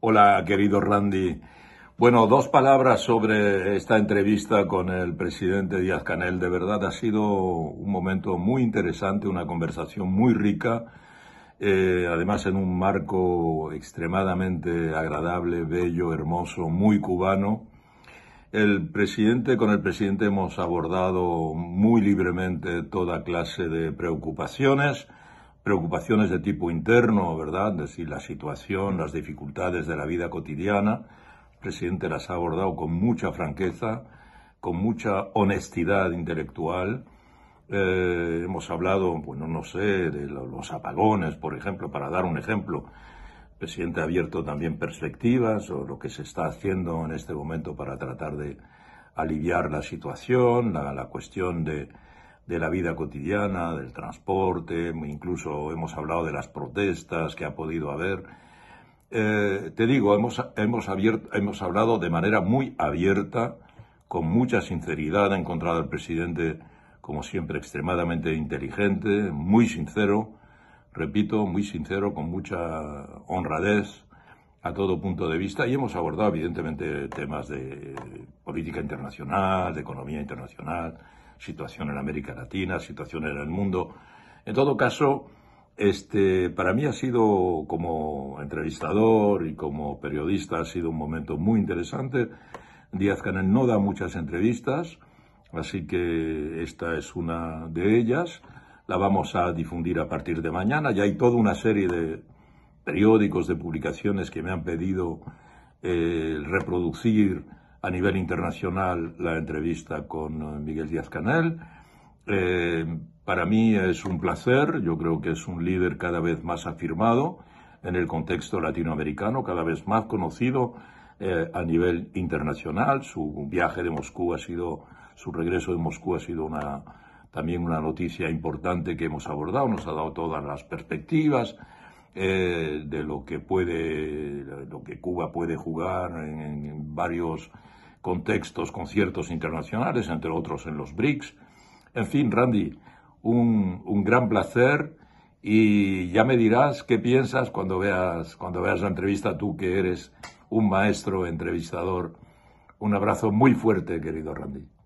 Hola, querido Randy. Bueno, dos palabras sobre esta entrevista con el presidente Díaz Canel. De verdad ha sido un momento muy interesante, una conversación muy rica, eh, además en un marco extremadamente agradable, bello, hermoso, muy cubano. El presidente, con el presidente hemos abordado muy libremente toda clase de preocupaciones preocupaciones de tipo interno, ¿verdad? Es decir, la situación, las dificultades de la vida cotidiana. El presidente las ha abordado con mucha franqueza, con mucha honestidad intelectual. Eh, hemos hablado, bueno, no sé, de los apagones, por ejemplo, para dar un ejemplo. El presidente ha abierto también perspectivas o lo que se está haciendo en este momento para tratar de aliviar la situación, la cuestión de de la vida cotidiana, del transporte, incluso hemos hablado de las protestas que ha podido haber. Eh, te digo, hemos, abierto, hemos hablado de manera muy abierta, con mucha sinceridad, Ha encontrado al presidente, como siempre, extremadamente inteligente, muy sincero, repito, muy sincero, con mucha honradez a todo punto de vista y hemos abordado evidentemente temas de política internacional, de economía internacional, situación en América Latina, situación en el mundo. En todo caso, este, para mí ha sido como entrevistador y como periodista ha sido un momento muy interesante. Díaz Canel no da muchas entrevistas, así que esta es una de ellas. La vamos a difundir a partir de mañana. Ya hay toda una serie de periódicos, de publicaciones que me han pedido eh, reproducir a nivel internacional la entrevista con eh, Miguel Díaz Canel. Eh, para mí es un placer, yo creo que es un líder cada vez más afirmado en el contexto latinoamericano, cada vez más conocido eh, a nivel internacional. Su viaje de Moscú ha sido, su regreso de Moscú ha sido una, también una noticia importante que hemos abordado, nos ha dado todas las perspectivas. de lo que puede, lo que Cuba puede jugar en varios contextos, conciertos internacionales, entre otros en los BRICS. En fin, Randy, un, un gran placer y ya me dirás qué piensas cuando veas, cuando veas la entrevista, tú que eres un maestro entrevistador. Un abrazo muy fuerte, querido Randy.